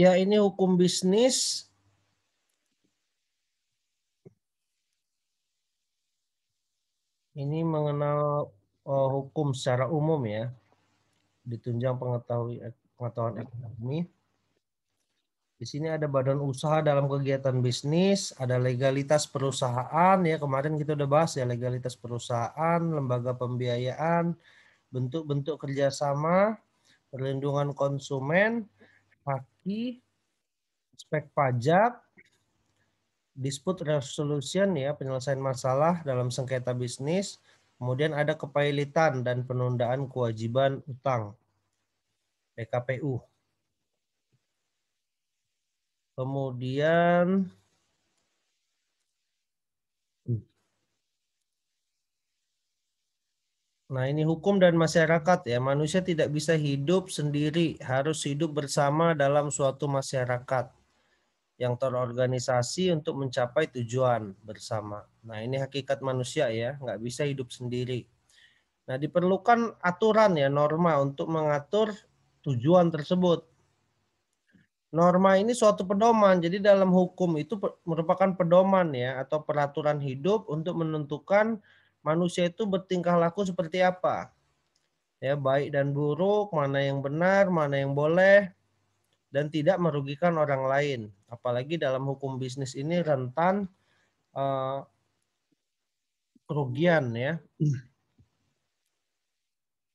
Ya ini hukum bisnis. Ini mengenal uh, hukum secara umum ya. Ditunjang pengetahuan pengetahuan ekonomi. Di sini ada badan usaha dalam kegiatan bisnis, ada legalitas perusahaan ya kemarin kita udah bahas ya legalitas perusahaan, lembaga pembiayaan, bentuk-bentuk kerjasama, perlindungan konsumen, Faki, spek pajak dispute resolution ya penyelesaian masalah dalam sengketa bisnis kemudian ada kepailitan dan penundaan kewajiban utang PKPU kemudian Nah, ini hukum dan masyarakat ya. Manusia tidak bisa hidup sendiri, harus hidup bersama dalam suatu masyarakat yang terorganisasi untuk mencapai tujuan bersama. Nah, ini hakikat manusia ya, nggak bisa hidup sendiri. Nah, diperlukan aturan ya, norma untuk mengatur tujuan tersebut. Norma ini suatu pedoman, jadi dalam hukum itu merupakan pedoman ya, atau peraturan hidup untuk menentukan manusia itu bertingkah laku seperti apa. Ya, baik dan buruk, mana yang benar, mana yang boleh dan tidak merugikan orang lain. Apalagi dalam hukum bisnis ini rentan uh, kerugian ya.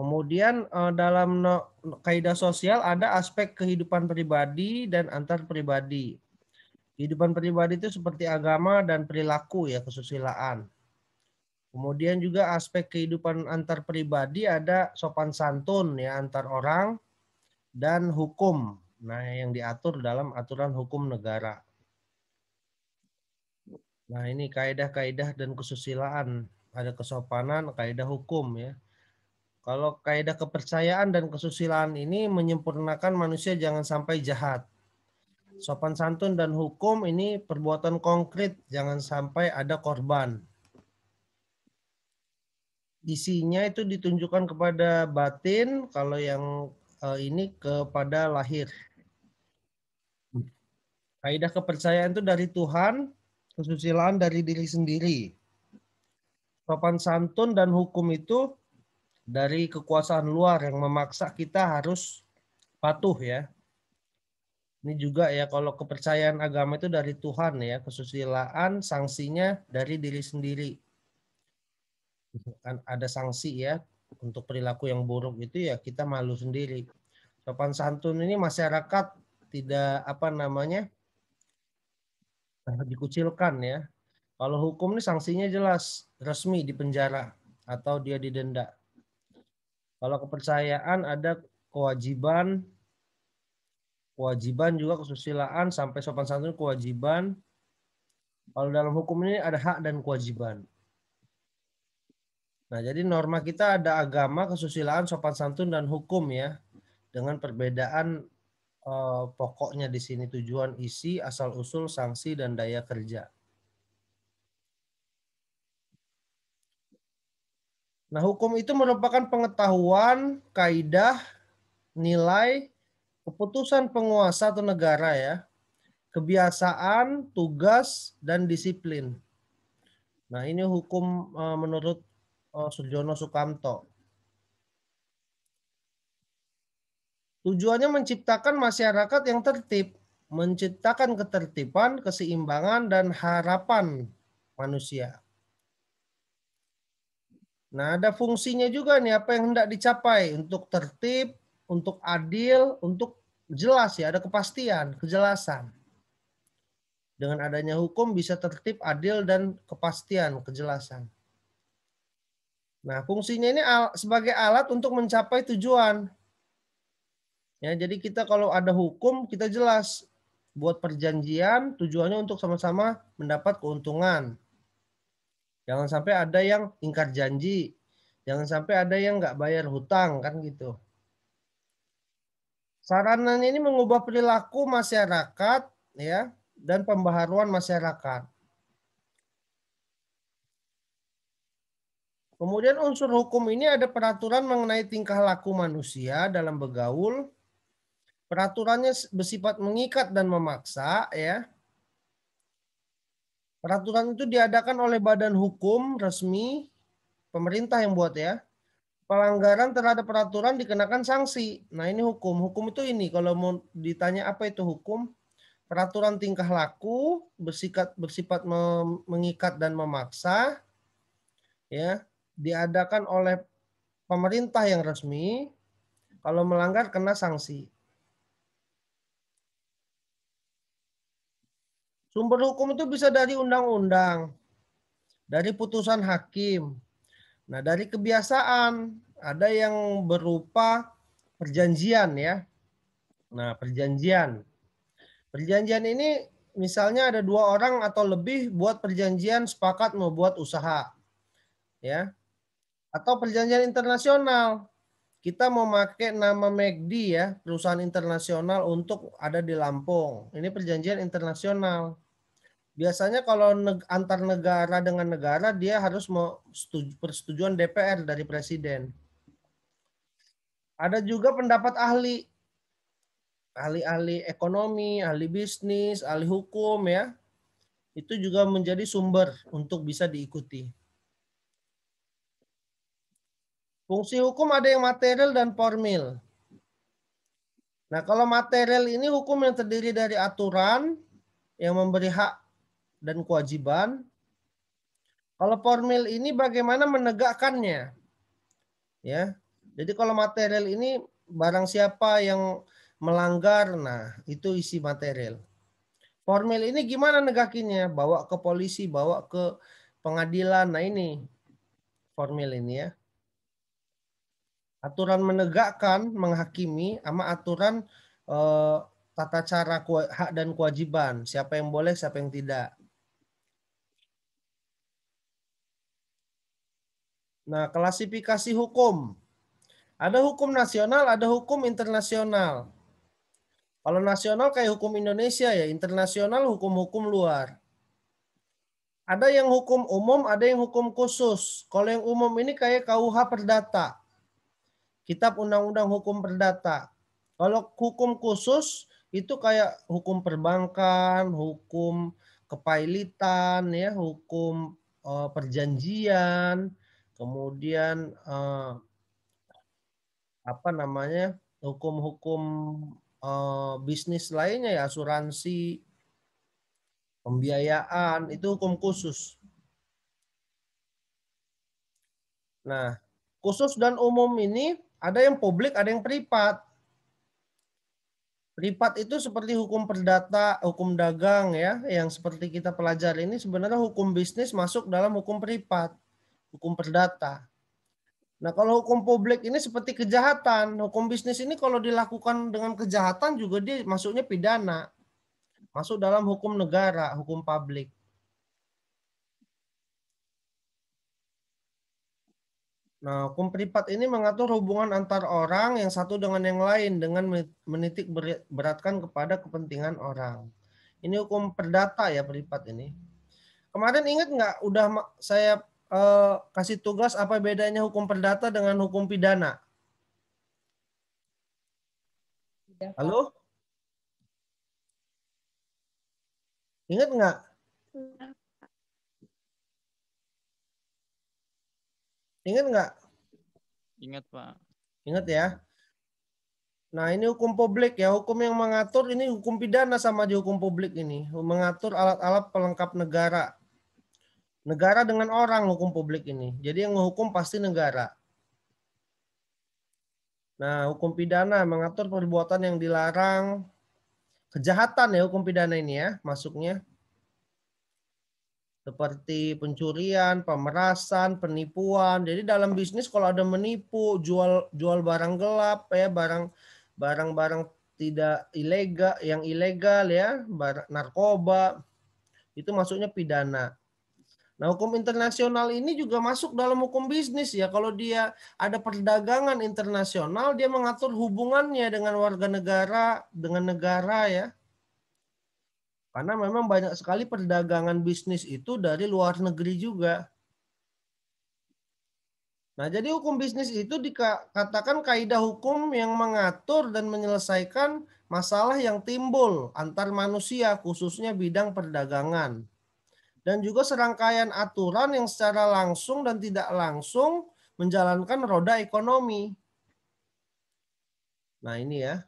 Kemudian uh, dalam no, kaidah sosial ada aspek kehidupan pribadi dan antar pribadi. Kehidupan pribadi itu seperti agama dan perilaku ya kesusilaan. Kemudian juga aspek kehidupan antar pribadi ada sopan santun ya antar orang dan hukum. Nah, yang diatur dalam aturan hukum negara. Nah, ini kaidah-kaidah dan kesusilaan. Ada kesopanan, kaidah hukum ya. Kalau kaidah kepercayaan dan kesusilaan ini menyempurnakan manusia jangan sampai jahat. Sopan santun dan hukum ini perbuatan konkret, jangan sampai ada korban isinya itu ditunjukkan kepada batin, kalau yang uh, ini kepada lahir. Kaidah kepercayaan itu dari Tuhan, kesusilaan dari diri sendiri. Sopan santun dan hukum itu dari kekuasaan luar yang memaksa kita harus patuh ya. Ini juga ya kalau kepercayaan agama itu dari Tuhan ya, kesusilaan sanksinya dari diri sendiri. Gitu kan ada sanksi ya untuk perilaku yang buruk itu ya kita malu sendiri. Sopan santun ini masyarakat tidak apa namanya eh, dikucilkan ya. Kalau hukum ini sanksinya jelas, resmi di penjara atau dia didenda. Kalau kepercayaan ada kewajiban, kewajiban juga kesusilaan sampai sopan santun kewajiban. Kalau dalam hukum ini ada hak dan kewajiban. Nah, jadi norma kita ada agama, kesusilaan, sopan santun, dan hukum ya. Dengan perbedaan eh, pokoknya di sini tujuan isi, asal-usul, sanksi, dan daya kerja. Nah, hukum itu merupakan pengetahuan, kaidah, nilai, keputusan penguasa atau negara ya, kebiasaan, tugas, dan disiplin. Nah, ini hukum eh, menurut Oh, Sujono Sukamto. Tujuannya menciptakan masyarakat yang tertib, menciptakan ketertiban, keseimbangan, dan harapan manusia. Nah, ada fungsinya juga nih apa yang hendak dicapai untuk tertib, untuk adil, untuk jelas ya, ada kepastian, kejelasan. Dengan adanya hukum bisa tertib, adil, dan kepastian, kejelasan. Nah, fungsinya ini sebagai alat untuk mencapai tujuan. Ya, jadi kita kalau ada hukum kita jelas buat perjanjian tujuannya untuk sama-sama mendapat keuntungan. Jangan sampai ada yang ingkar janji, jangan sampai ada yang nggak bayar hutang kan gitu. Sarananya ini mengubah perilaku masyarakat ya dan pembaharuan masyarakat. Kemudian unsur hukum ini ada peraturan mengenai tingkah laku manusia dalam bergaul. Peraturannya bersifat mengikat dan memaksa ya. Peraturan itu diadakan oleh badan hukum resmi pemerintah yang buat ya. Pelanggaran terhadap peraturan dikenakan sanksi. Nah, ini hukum. Hukum itu ini kalau mau ditanya apa itu hukum? peraturan tingkah laku bersifat bersifat mengikat dan memaksa ya diadakan oleh pemerintah yang resmi, kalau melanggar kena sanksi. Sumber hukum itu bisa dari undang-undang, dari putusan hakim. Nah, dari kebiasaan ada yang berupa perjanjian ya. Nah, perjanjian. Perjanjian ini misalnya ada dua orang atau lebih buat perjanjian sepakat mau buat usaha. Ya atau perjanjian internasional. Kita mau pakai nama McD e ya, perusahaan internasional untuk ada di Lampung. Ini perjanjian internasional. Biasanya kalau antar negara dengan negara dia harus mau persetujuan DPR dari presiden. Ada juga pendapat ahli. Ahli-ahli ekonomi, ahli bisnis, ahli hukum ya. Itu juga menjadi sumber untuk bisa diikuti. Fungsi hukum ada yang material dan formil. Nah, kalau material ini hukum yang terdiri dari aturan yang memberi hak dan kewajiban. Kalau formil ini bagaimana menegakkannya? Ya. Jadi kalau material ini barang siapa yang melanggar, nah itu isi material. Formil ini gimana negakinya? Bawa ke polisi, bawa ke pengadilan. Nah ini formil ini ya aturan menegakkan menghakimi sama aturan uh, tata cara hak dan kewajiban siapa yang boleh siapa yang tidak nah klasifikasi hukum ada hukum nasional ada hukum internasional kalau nasional kayak hukum Indonesia ya internasional hukum-hukum luar ada yang hukum umum, ada yang hukum khusus. Kalau yang umum ini kayak KUH perdata. Kitab Undang-Undang Hukum Perdata. Kalau hukum khusus itu kayak hukum perbankan, hukum kepailitan, ya, hukum uh, perjanjian, kemudian uh, apa namanya hukum-hukum uh, bisnis lainnya ya asuransi, pembiayaan itu hukum khusus. Nah, khusus dan umum ini ada yang publik, ada yang privat. Privat itu seperti hukum perdata, hukum dagang ya, yang seperti kita pelajari ini sebenarnya hukum bisnis masuk dalam hukum privat, hukum perdata. Nah, kalau hukum publik ini seperti kejahatan, hukum bisnis ini kalau dilakukan dengan kejahatan juga dia masuknya pidana. Masuk dalam hukum negara, hukum publik. Nah, hukum privat ini mengatur hubungan antar orang yang satu dengan yang lain dengan menitik beratkan kepada kepentingan orang. Ini hukum perdata ya privat ini. Kemarin ingat nggak udah saya eh, kasih tugas apa bedanya hukum perdata dengan hukum pidana? Halo? Ingat nggak? Ingat nggak? Ingat Pak. Ingat ya. Nah ini hukum publik ya, hukum yang mengatur ini hukum pidana sama di hukum publik ini. Mengatur alat-alat pelengkap negara. Negara dengan orang hukum publik ini. Jadi yang menghukum pasti negara. Nah hukum pidana mengatur perbuatan yang dilarang. Kejahatan ya hukum pidana ini ya masuknya seperti pencurian, pemerasan, penipuan. Jadi dalam bisnis kalau ada menipu, jual jual barang gelap ya, barang barang-barang tidak ilegal, yang ilegal ya, barang, narkoba itu masuknya pidana. Nah, hukum internasional ini juga masuk dalam hukum bisnis ya. Kalau dia ada perdagangan internasional, dia mengatur hubungannya dengan warga negara, dengan negara ya karena memang banyak sekali perdagangan bisnis itu dari luar negeri juga. Nah, jadi hukum bisnis itu dikatakan kaidah hukum yang mengatur dan menyelesaikan masalah yang timbul antar manusia khususnya bidang perdagangan. Dan juga serangkaian aturan yang secara langsung dan tidak langsung menjalankan roda ekonomi. Nah, ini ya.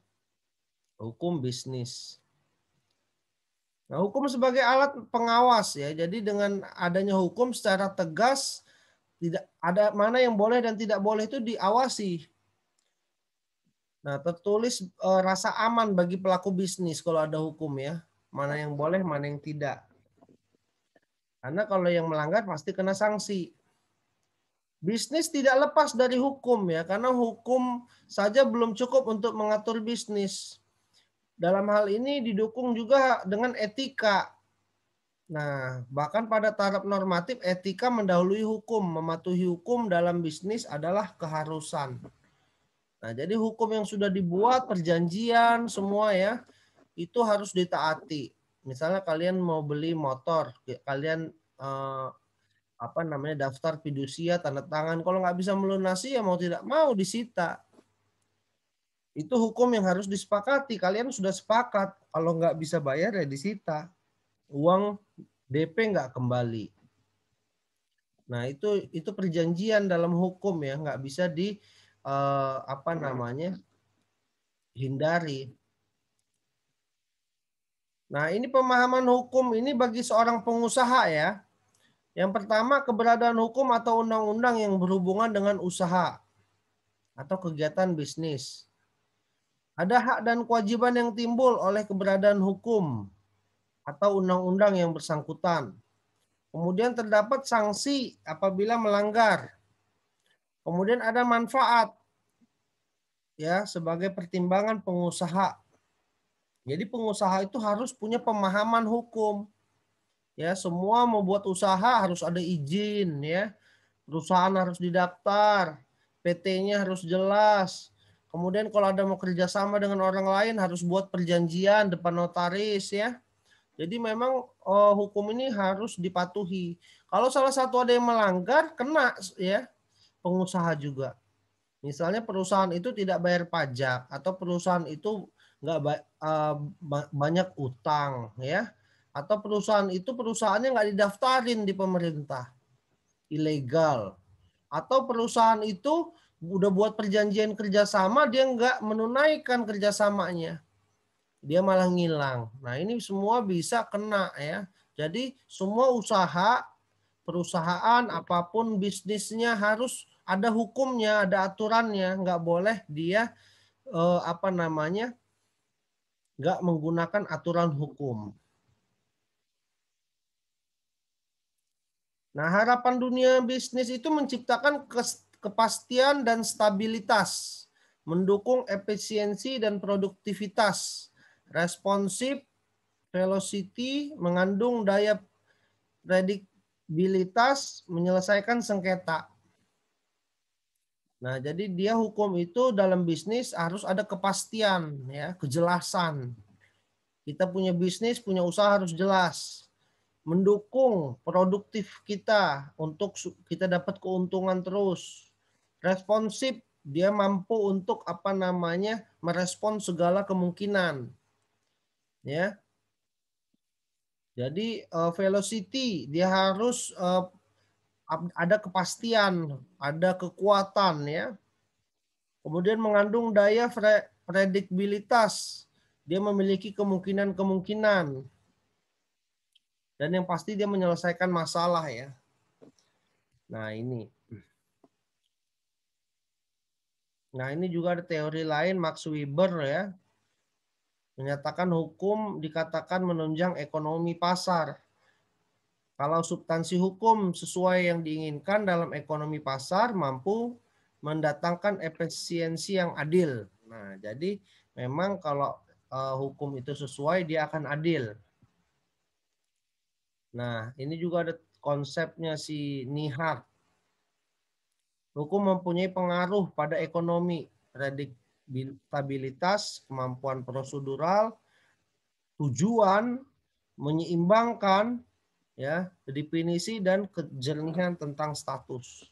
Hukum bisnis. Nah, hukum sebagai alat pengawas ya. Jadi dengan adanya hukum secara tegas tidak ada mana yang boleh dan tidak boleh itu diawasi. Nah, tertulis e, rasa aman bagi pelaku bisnis kalau ada hukum ya. Mana yang boleh, mana yang tidak. Karena kalau yang melanggar pasti kena sanksi. Bisnis tidak lepas dari hukum ya, karena hukum saja belum cukup untuk mengatur bisnis dalam hal ini didukung juga dengan etika. Nah, bahkan pada taraf normatif etika mendahului hukum, mematuhi hukum dalam bisnis adalah keharusan. Nah, jadi hukum yang sudah dibuat, perjanjian semua ya, itu harus ditaati. Misalnya kalian mau beli motor, kalian eh, apa namanya daftar fidusia tanda tangan. Kalau nggak bisa melunasi ya mau tidak mau disita. Itu hukum yang harus disepakati. Kalian sudah sepakat kalau nggak bisa bayar ya disita. Uang DP nggak kembali. Nah itu itu perjanjian dalam hukum ya nggak bisa di eh, apa namanya hindari. Nah, ini pemahaman hukum ini bagi seorang pengusaha ya. Yang pertama, keberadaan hukum atau undang-undang yang berhubungan dengan usaha atau kegiatan bisnis. Ada hak dan kewajiban yang timbul oleh keberadaan hukum atau undang-undang yang bersangkutan. Kemudian terdapat sanksi apabila melanggar. Kemudian ada manfaat ya sebagai pertimbangan pengusaha. Jadi pengusaha itu harus punya pemahaman hukum. Ya, semua membuat usaha harus ada izin ya. Perusahaan harus didaftar, PT-nya harus jelas, Kemudian kalau ada mau kerjasama dengan orang lain harus buat perjanjian depan notaris ya. Jadi memang eh, hukum ini harus dipatuhi. Kalau salah satu ada yang melanggar, kena ya pengusaha juga. Misalnya perusahaan itu tidak bayar pajak atau perusahaan itu nggak ba uh, banyak utang ya atau perusahaan itu perusahaannya nggak didaftarin di pemerintah ilegal atau perusahaan itu udah buat perjanjian kerjasama dia nggak menunaikan kerjasamanya dia malah ngilang nah ini semua bisa kena ya jadi semua usaha perusahaan apapun bisnisnya harus ada hukumnya ada aturannya nggak boleh dia eh, apa namanya nggak menggunakan aturan hukum Nah, harapan dunia bisnis itu menciptakan kepastian dan stabilitas, mendukung efisiensi dan produktivitas, responsif, velocity, mengandung daya prediktibilitas, menyelesaikan sengketa. Nah, jadi dia hukum itu dalam bisnis harus ada kepastian, ya, kejelasan. Kita punya bisnis, punya usaha harus jelas. Mendukung produktif kita untuk kita dapat keuntungan terus responsif dia mampu untuk apa namanya merespon segala kemungkinan ya jadi uh, velocity dia harus uh, ada kepastian ada kekuatan ya kemudian mengandung daya predikibilitas, dia memiliki kemungkinan-kemungkinan dan yang pasti dia menyelesaikan masalah ya nah ini Nah, ini juga ada teori lain Max Weber ya. Menyatakan hukum dikatakan menunjang ekonomi pasar. Kalau substansi hukum sesuai yang diinginkan dalam ekonomi pasar mampu mendatangkan efisiensi yang adil. Nah, jadi memang kalau uh, hukum itu sesuai dia akan adil. Nah, ini juga ada konsepnya si Nihak Hukum mempunyai pengaruh pada ekonomi, predikabilitas, kemampuan prosedural, tujuan, menyeimbangkan ya, definisi dan kejernihan tentang status.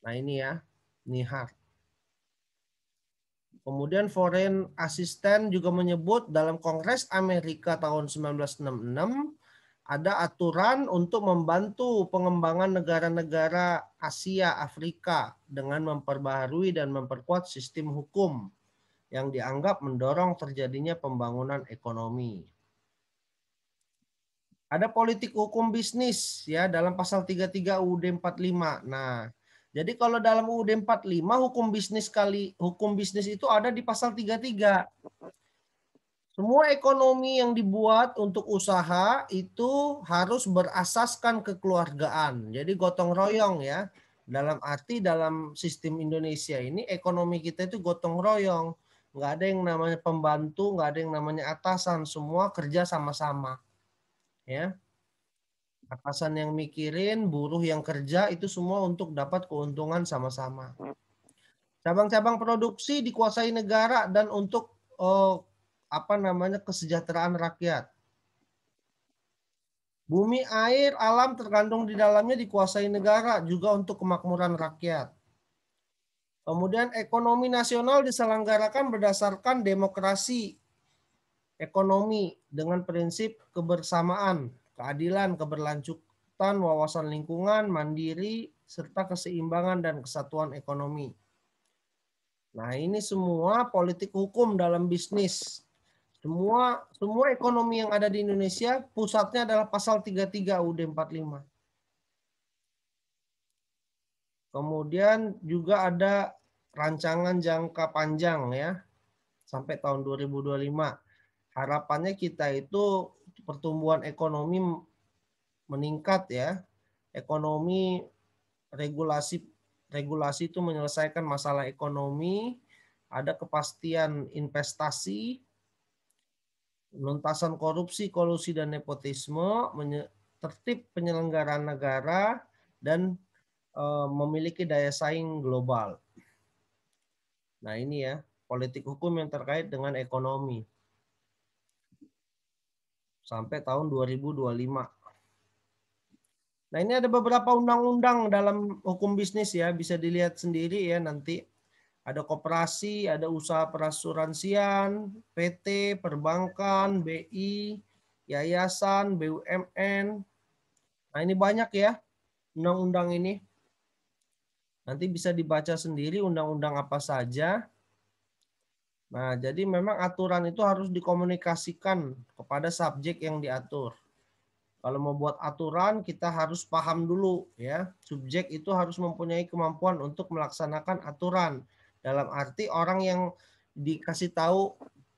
Nah, ini ya, nihar. Kemudian foreign assistant juga menyebut dalam Kongres Amerika tahun 1966 ada aturan untuk membantu pengembangan negara-negara Asia Afrika dengan memperbaharui dan memperkuat sistem hukum yang dianggap mendorong terjadinya pembangunan ekonomi. Ada politik hukum bisnis ya dalam pasal 33 UUD 45. Nah, jadi kalau dalam UUD 45 hukum bisnis kali hukum bisnis itu ada di pasal 33. Semua ekonomi yang dibuat untuk usaha itu harus berasaskan kekeluargaan. Jadi gotong royong ya. Dalam arti dalam sistem Indonesia ini ekonomi kita itu gotong royong. Nggak ada yang namanya pembantu, nggak ada yang namanya atasan. Semua kerja sama-sama. Ya. Atasan yang mikirin, buruh yang kerja itu semua untuk dapat keuntungan sama-sama. Cabang-cabang produksi dikuasai negara dan untuk eh, apa namanya kesejahteraan rakyat. Bumi, air, alam terkandung di dalamnya dikuasai negara juga untuk kemakmuran rakyat. Kemudian ekonomi nasional diselenggarakan berdasarkan demokrasi ekonomi dengan prinsip kebersamaan, keadilan, keberlanjutan, wawasan lingkungan, mandiri, serta keseimbangan dan kesatuan ekonomi. Nah, ini semua politik hukum dalam bisnis. Semua semua ekonomi yang ada di Indonesia pusatnya adalah pasal 33 UUD 45. Kemudian juga ada rancangan jangka panjang ya sampai tahun 2025. Harapannya kita itu pertumbuhan ekonomi meningkat ya. Ekonomi regulasi regulasi itu menyelesaikan masalah ekonomi, ada kepastian investasi, Luntasan korupsi, kolusi, dan nepotisme, tertib penyelenggaraan negara, dan eh, memiliki daya saing global. Nah ini ya, politik hukum yang terkait dengan ekonomi. Sampai tahun 2025. Nah ini ada beberapa undang-undang dalam hukum bisnis ya, bisa dilihat sendiri ya nanti ada koperasi, ada usaha perasuransian, PT, perbankan, BI, yayasan, BUMN. Nah, ini banyak ya undang-undang ini. Nanti bisa dibaca sendiri undang-undang apa saja. Nah, jadi memang aturan itu harus dikomunikasikan kepada subjek yang diatur. Kalau mau buat aturan, kita harus paham dulu ya. Subjek itu harus mempunyai kemampuan untuk melaksanakan aturan dalam arti orang yang dikasih tahu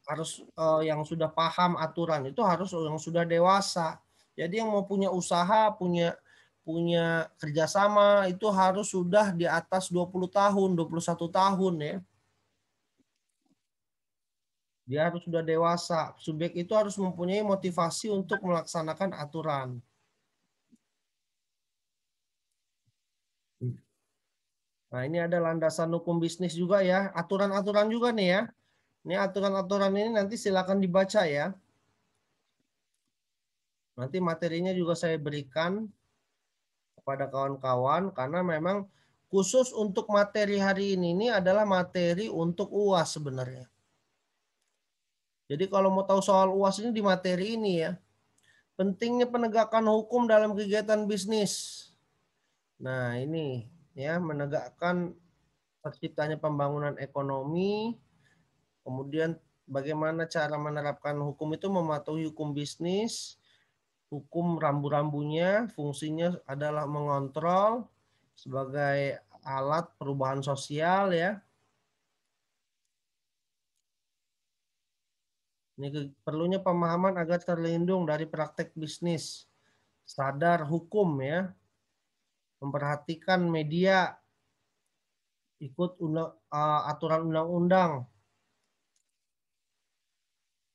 harus uh, yang sudah paham aturan itu harus yang sudah dewasa. Jadi yang mau punya usaha, punya punya kerjasama itu harus sudah di atas 20 tahun, 21 tahun ya. Dia harus sudah dewasa. Subjek itu harus mempunyai motivasi untuk melaksanakan aturan. Nah, ini ada landasan hukum bisnis juga ya, aturan-aturan juga nih ya. Ini aturan-aturan ini nanti silakan dibaca ya. Nanti materinya juga saya berikan kepada kawan-kawan karena memang khusus untuk materi hari ini ini adalah materi untuk UAS sebenarnya. Jadi kalau mau tahu soal UAS ini di materi ini ya. Pentingnya penegakan hukum dalam kegiatan bisnis. Nah, ini ya menegakkan terciptanya pembangunan ekonomi, kemudian bagaimana cara menerapkan hukum itu mematuhi hukum bisnis, hukum rambu-rambunya, fungsinya adalah mengontrol sebagai alat perubahan sosial ya. Ini perlunya pemahaman agar terlindung dari praktek bisnis, sadar hukum ya, memperhatikan media, ikut undang, uh, aturan undang-undang.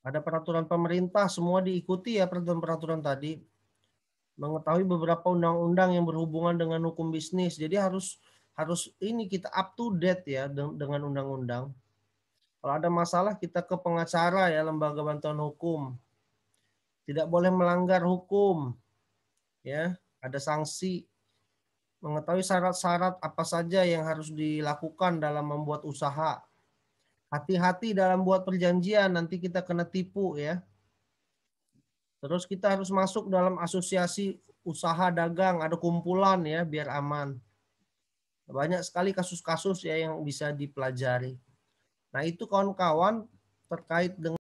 Ada peraturan pemerintah, semua diikuti ya peraturan-peraturan tadi. Mengetahui beberapa undang-undang yang berhubungan dengan hukum bisnis. Jadi harus harus ini kita up to date ya dengan undang-undang. Kalau ada masalah kita ke pengacara ya lembaga bantuan hukum. Tidak boleh melanggar hukum. Ya, ada sanksi mengetahui syarat-syarat apa saja yang harus dilakukan dalam membuat usaha. Hati-hati dalam buat perjanjian, nanti kita kena tipu ya. Terus kita harus masuk dalam asosiasi usaha dagang, ada kumpulan ya biar aman. Banyak sekali kasus-kasus ya yang bisa dipelajari. Nah, itu kawan-kawan terkait dengan